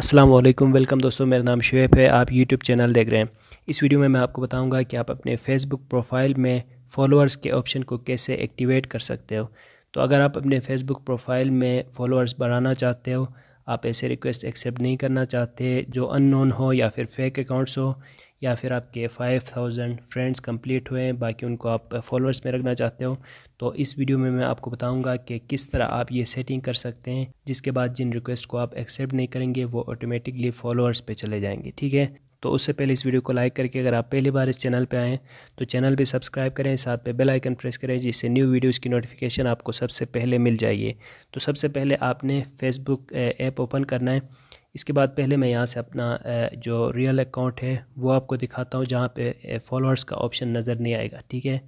अस्सलाम वालेकुम वेलकम दोस्तों मेरा नाम शुएब है आप यूट्यूब चैनल देख रहे हैं इस वीडियो में मैं आपको बताऊंगा कि आप अपने फेसबुक प्रोफाइल में फॉलोअर्स के ऑप्शन को कैसे एक्टिवेट कर सकते हो तो अगर आप अपने फेसबुक प्रोफाइल में फॉलोअर्स बढ़ाना चाहते हो आप ऐसे रिक्वेस्ट एक्सेप्ट नहीं करना चाहते जो अननोन हो या फिर फेक अकाउंट्स हो या फिर आपके 5000 फ्रेंड्स कंप्लीट हुए बाकी उनको आप फॉलोअर्स में रखना चाहते हो तो इस वीडियो में मैं आपको बताऊंगा कि किस तरह आप ये सेटिंग कर सकते हैं जिसके बाद जिन रिक्वेस्ट को आप एक्सेप्ट नहीं करेंगे वो ऑटोमेटिकली फॉलोअर्स पे चले जाएंगे ठीक है तो उससे पहले इस वीडियो को लाइक करके अगर आप पहली बार इस चैनल पर आएँ तो चैनल भी सब्सक्राइब करें साथ पे बेल आइकन प्रेस करें जिससे न्यू वीडियोज़ की नोटिफिकेशन आपको सबसे पहले मिल जाइए तो सबसे पहले आपने फेसबुक ऐप ओपन करना है इसके बाद पहले मैं यहाँ से अपना जो रियल अकाउंट है वो आपको दिखाता हूँ जहाँ पे फॉलोअर्स का ऑप्शन नज़र नहीं आएगा ठीक है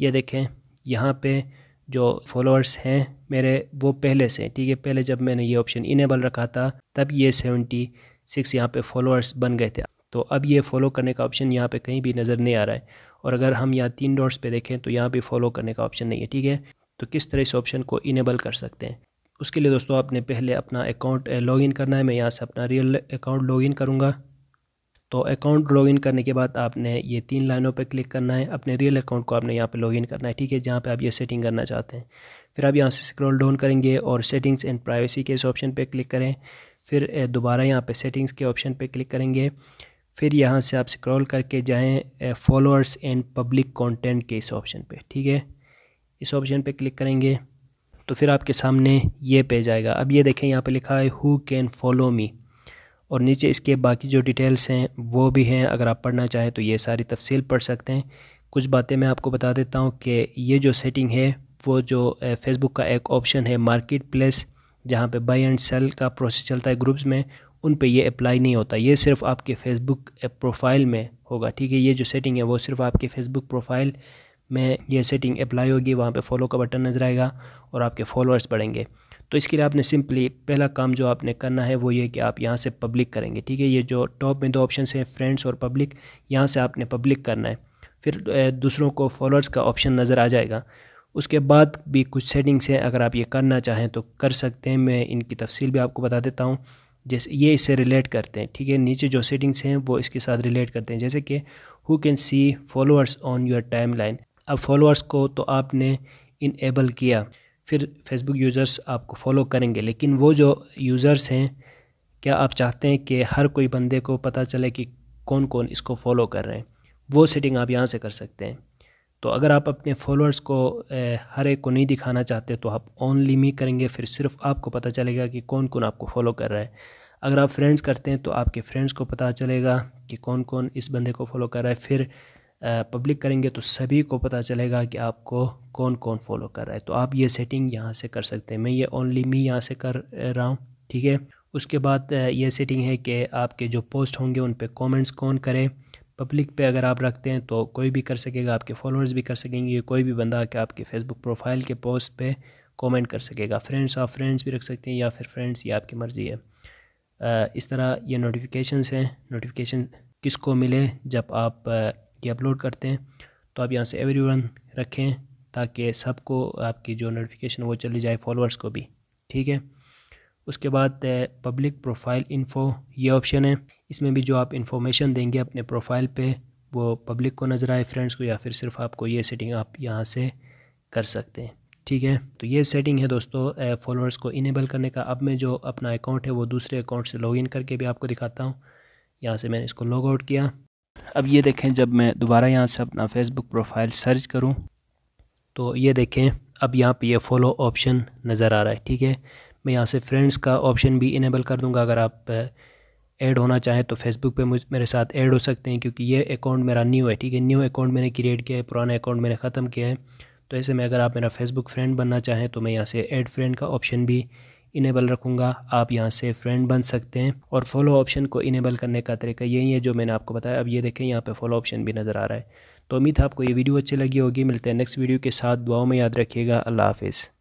ये देखें यहाँ पे जो फॉलोअर्स हैं मेरे वो पहले से ठीक है पहले जब मैंने ये ऑप्शन इनेबल रखा था तब ये सेवेंटी सिक्स यहाँ पे फॉलोअर्स बन गए थे तो अब ये फॉलो करने का ऑप्शन यहाँ पे कहीं भी नज़र नहीं आ रहा है और अगर हम यहाँ तीन डॉट्स पे देखें तो यहाँ पर फॉलो करने का ऑप्शन नहीं है ठीक है तो किस तरह इस ऑप्शन को इनेबल कर सकते हैं उसके लिए दोस्तों आपने पहले अपना अकाउंट लॉगिन करना है मैं यहाँ से अपना रियल अकाउंट लॉगिन करूँगा तो अकाउंट लॉगिन करने के बाद आपने ये तीन लाइनों पर क्लिक करना है अपने रियल अकाउंट को आपने यहाँ पे लॉगिन करना है ठीक है जहाँ पे आप ये सेटिंग करना चाहते हैं फिर आप यहाँ से स्क्रॉल डाउन करेंगे और सेटिंग्स एंड प्राइवेसी के इस ऑप्शन पे क्लिक करें फिर दोबारा यहाँ पे सेटिंग्स के ऑप्शन पे क्लिक करेंगे फिर यहाँ से आप स्क्रॉल करके जाएं फॉलोअर्स एंड पब्लिक कंटेंट के इस ऑप्शन पे ठीक है इस ऑप्शन पे क्लिक करेंगे तो फिर आपके सामने ये पेज आएगा अब ये देखें यहाँ पे लिखा है हु कैन फॉलो मी और नीचे इसके बाकी जो डिटेल्स हैं वो भी हैं अगर आप पढ़ना चाहें तो ये सारी तफसील पढ़ सकते हैं कुछ बातें मैं आपको बता देता हूँ कि ये जो सेटिंग है वो जो फेसबुक का एक ऑप्शन है मार्केट प्लेस जहाँ पे बाई एंड सेल का प्रोसेस चलता है ग्रुप्स में उन पे ये अप्लाई नहीं होता ये सिर्फ आपके फेसबुक प्रोफाइल में होगा ठीक है ये जो सेटिंग है वो सिर्फ आपके फेसबुक प्रोफाइल में ये सेटिंग अप्लाई होगी वहाँ पे फॉलो का बटन नज़र आएगा और आपके फॉलोअर्स बढ़ेंगे तो इसके लिए आपने सिंपली पहला काम जो आपने करना है वो ये कि आप यहाँ से पब्लिक करेंगे ठीक है ये जो टॉप में दो ऑप्शन हैं फ्रेंड्स और पब्लिक यहाँ से आपने पब्लिक करना है फिर दूसरों को फॉलोअर्स का ऑप्शन नज़र आ जाएगा उसके बाद भी कुछ सेटिंग्स हैं अगर आप ये करना चाहें तो कर सकते हैं मैं इनकी तफसील भी आपको बता देता हूँ जैसे ये इससे रिलेट करते हैं ठीक है नीचे जो सेटिंग्स हैं वो इसके साथ रिलेट करते हैं जैसे कि who can see followers on your timeline अब फॉलोअर्स को तो आपने इनएबल किया फिर फेसबुक यूज़र्स आपको फॉलो करेंगे लेकिन वो जो यूज़र्स हैं क्या आप चाहते हैं कि हर कोई बंदे को पता चले कि कौन कौन इसको फॉलो कर रहे हैं वो सेटिंग आप यहाँ से कर सकते हैं तो अगर आप अपने फॉलोअर्स को हर एक को नहीं दिखाना चाहते तो आप ओनली मी करेंगे फिर सिर्फ आपको पता चलेगा कि कौन कौन आपको फॉलो कर रहा है अगर आप फ्रेंड्स करते हैं तो आपके फ्रेंड्स को पता चलेगा कि कौन कौन इस बंदे को फॉलो कर रहा है फिर पब्लिक करेंगे तो सभी को पता चलेगा कि आपको कौन कौन फॉलो कर रहा है तो आप ये सेटिंग यहाँ से कर सकते हैं मैं ये ओनली मी यहाँ से कर रहा हूँ ठीक है उसके बाद ये सेटिंग है कि आपके जो पोस्ट होंगे उन पर कॉमेंट्स कौन करें पब्लिक पे अगर आप रखते हैं तो कोई भी कर सकेगा आपके फॉलोअर्स भी कर सकेंगे कोई भी बंदा आके आपके फेसबुक प्रोफाइल के पोस्ट पे कमेंट कर सकेगा फ्रेंड्स आप फ्रेंड्स भी रख सकते हैं या फिर फ्रेंड्स ये आपकी मर्ज़ी है आ, इस तरह ये नोटिफिकेशंस हैं नोटिफिकेशन किसको मिले जब आप ये अपलोड करते हैं तो आप यहाँ से एवरी रखें ताकि सबको आपकी जो नोटिफिकेशन वो चली जाए फॉलोअर्स को भी ठीक है उसके बाद पब्लिक प्रोफाइल इन्फो ये ऑप्शन है इसमें भी जो आप इंफॉर्मेशन देंगे अपने प्रोफाइल पे वो पब्लिक को नज़र आए फ्रेंड्स को या फिर सिर्फ आपको ये सेटिंग आप यहाँ से कर सकते हैं ठीक है तो ये सेटिंग है दोस्तों फॉलोअर्स को इनेबल करने का अब मैं जो अपना अकाउंट है वो दूसरे अकाउंट से लॉगिन करके भी आपको दिखाता हूँ यहाँ से मैंने इसको लॉग आउट किया अब ये देखें जब मैं दोबारा यहाँ से अपना फेसबुक प्रोफाइल सर्च करूँ तो ये देखें अब यहाँ पे ये फॉलो ऑप्शन नज़र आ रहा है ठीक है मैं यहाँ से फ्रेंड्स का ऑप्शन भी इनेबल कर दूँगा अगर आप ऐड होना चाहें तो फेसबुक पे मुझ मेरे साथ ऐड हो सकते हैं क्योंकि ये अकाउंट मेरा न्यू है ठीक है न्यू अकाउंट मैंने क्रिएट किया है पुराना अकाउंट मैंने ख़त्म किया है तो ऐसे में अगर आप मेरा फेसबुक फ्रेंड बनना चाहें तो मैं यहाँ से ऐड फ्रेंड का ऑप्शन भी इनेबल रखूँगा आप यहाँ से फ्रेंड बन सकते हैं और फॉलो ऑप्शन को इनेबल करने का तरीका यही है जो मैंने आपको बताया अब ये देखें यहाँ पर फॉलो ऑप्शन भी नज़र आ रहा है तो उम्मीद है आपको ये वीडियो अच्छी लगी होगी मिलते हैं नेक्स्ट वीडियो के साथ दुआओं में याद रखिएगा अल्लाह हाफिज़